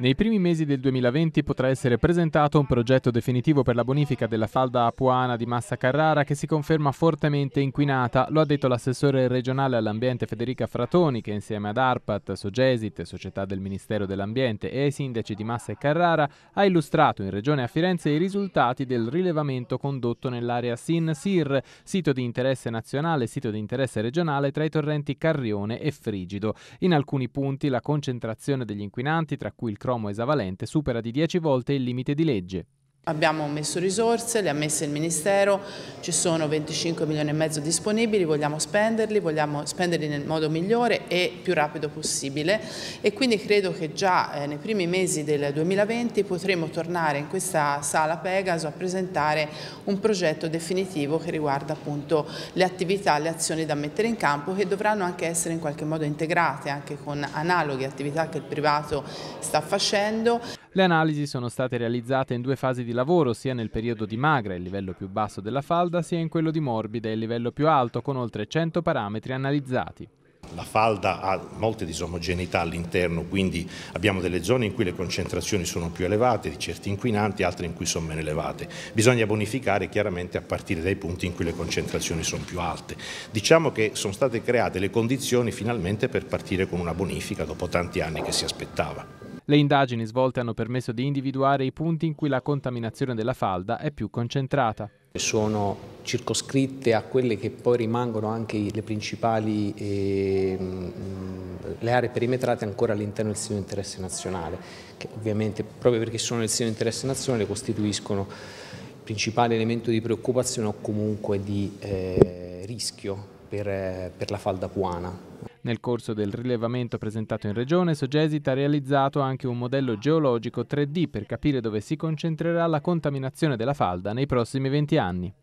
Nei primi mesi del 2020 potrà essere presentato un progetto definitivo per la bonifica della falda apuana di Massa Carrara che si conferma fortemente inquinata, lo ha detto l'assessore regionale all'ambiente Federica Fratoni che insieme ad ARPAT, Sogesit, società del Ministero dell'Ambiente e ai sindaci di Massa e Carrara ha illustrato in regione a Firenze i risultati del rilevamento condotto nell'area Sin-Sir, sito di interesse nazionale e sito di interesse regionale tra i torrenti Carrione e Frigido. In alcuni punti la concentrazione degli inquinanti, tra cui il cromo esavalente supera di 10 volte il limite di legge, Abbiamo messo risorse, le ha messe il Ministero, ci sono 25 milioni e mezzo disponibili, vogliamo spenderli, vogliamo spenderli nel modo migliore e più rapido possibile e quindi credo che già eh, nei primi mesi del 2020 potremo tornare in questa sala Pegaso a presentare un progetto definitivo che riguarda appunto le attività, le azioni da mettere in campo che dovranno anche essere in qualche modo integrate anche con analoghe attività che il privato sta facendo. Le analisi sono state realizzate in due fasi di lavoro, sia nel periodo di magra, il livello più basso della falda, sia in quello di morbida, il livello più alto, con oltre 100 parametri analizzati. La falda ha molte disomogeneità all'interno, quindi abbiamo delle zone in cui le concentrazioni sono più elevate di certi inquinanti, altre in cui sono meno elevate. Bisogna bonificare chiaramente a partire dai punti in cui le concentrazioni sono più alte. Diciamo che sono state create le condizioni finalmente per partire con una bonifica dopo tanti anni che si aspettava. Le indagini svolte hanno permesso di individuare i punti in cui la contaminazione della falda è più concentrata. Sono circoscritte a quelle che poi rimangono anche le principali eh, le aree perimetrate ancora all'interno del sito di interesse nazionale, che ovviamente proprio perché sono nel sito di interesse nazionale costituiscono il principale elemento di preoccupazione o comunque di eh, rischio per, per la falda puana. Nel corso del rilevamento presentato in Regione, Sogesit ha realizzato anche un modello geologico 3D per capire dove si concentrerà la contaminazione della falda nei prossimi 20 anni.